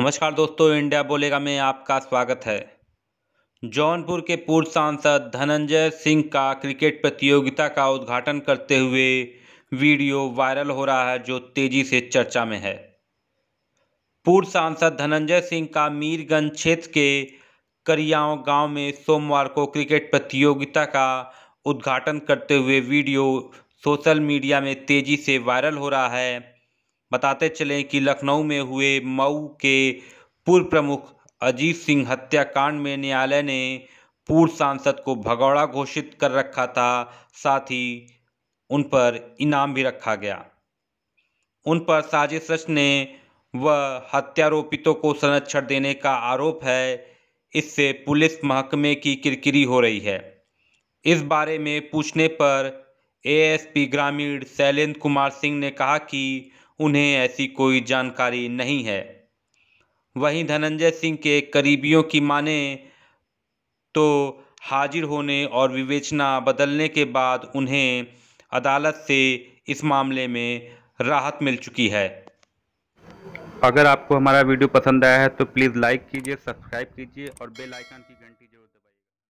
नमस्कार दोस्तों इंडिया बोलेगा में आपका स्वागत है जौनपुर के पूर्व सांसद धनंजय सिंह का क्रिकेट प्रतियोगिता का उद्घाटन करते हुए वीडियो वायरल हो रहा है जो तेजी से चर्चा में है पूर्व सांसद धनंजय सिंह का मीरगंज क्षेत्र के करियाओं गांव में सोमवार को क्रिकेट प्रतियोगिता का उद्घाटन करते हुए वीडियो सोशल मीडिया में तेज़ी से वायरल हो रहा है बताते चलें कि लखनऊ में हुए मऊ के पूर्व प्रमुख अजीत सिंह हत्याकांड में न्यायालय ने पूर्व सांसद को भगौड़ा घोषित कर रखा था साथ ही उन पर इनाम भी रखा गया उन पर साजिश रचने व हत्यारोपितों को संरक्षण देने का आरोप है इससे पुलिस महकमे की किरकिरी हो रही है इस बारे में पूछने पर एएसपी ग्रामीण शैलेंद्र कुमार सिंह ने कहा कि उन्हें ऐसी कोई जानकारी नहीं है वहीं धनंजय सिंह के करीबियों की माने तो हाजिर होने और विवेचना बदलने के बाद उन्हें अदालत से इस मामले में राहत मिल चुकी है अगर आपको हमारा वीडियो पसंद आया है तो प्लीज़ लाइक कीजिए सब्सक्राइब कीजिए और बेल आइकन की घंटी जो